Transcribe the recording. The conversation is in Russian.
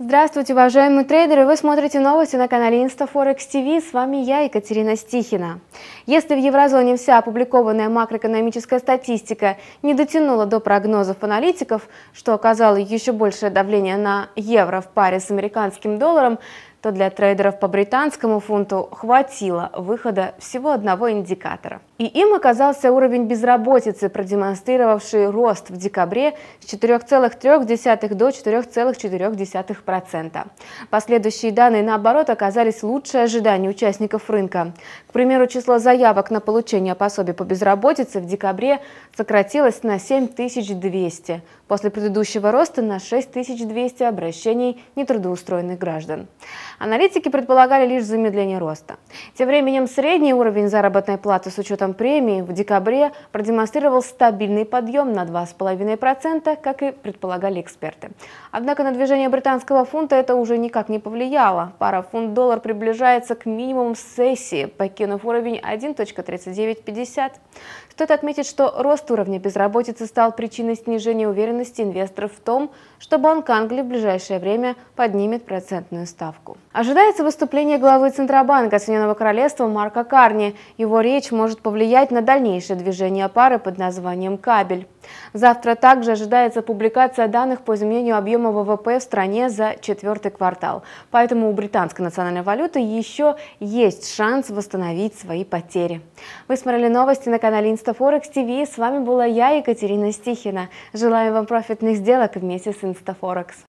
Здравствуйте, уважаемые трейдеры! Вы смотрите новости на канале InstaForex TV. С вами я, Екатерина Стихина. Если в еврозоне вся опубликованная макроэкономическая статистика не дотянула до прогнозов аналитиков, что оказало еще большее давление на евро в паре с американским долларом, то для трейдеров по британскому фунту хватило выхода всего одного индикатора. И им оказался уровень безработицы, продемонстрировавший рост в декабре с 4,3 до 4,4%. Последующие данные, наоборот, оказались лучше ожиданий участников рынка. К примеру, число заявок на получение пособия по безработице в декабре сократилось на 7200, после предыдущего роста на 6200 обращений нетрудоустроенных граждан. Аналитики предполагали лишь замедление роста. Тем временем средний уровень заработной платы с учетом премии в декабре продемонстрировал стабильный подъем на 2,5%, как и предполагали эксперты. Однако на движение британского фунта это уже никак не повлияло. Пара фунт-доллар приближается к минимуму сессии, покинув уровень 1.3950. Стоит отметить, что рост уровня безработицы стал причиной снижения уверенности инвесторов в том, что Банк Англии в ближайшее время поднимет процентную ставку. Ожидается выступление главы Центробанка Соединенного Королевства Марка Карни. Его речь может повлиять на дальнейшее движение пары под названием «Кабель». Завтра также ожидается публикация данных по изменению объема ВВП в стране за четвертый квартал. Поэтому у британской национальной валюты еще есть шанс восстановить свои потери. Вы смотрели новости на канале InstaForex TV. С вами была я, Екатерина Стихина. Желаю вам профитных сделок вместе с InstaForex.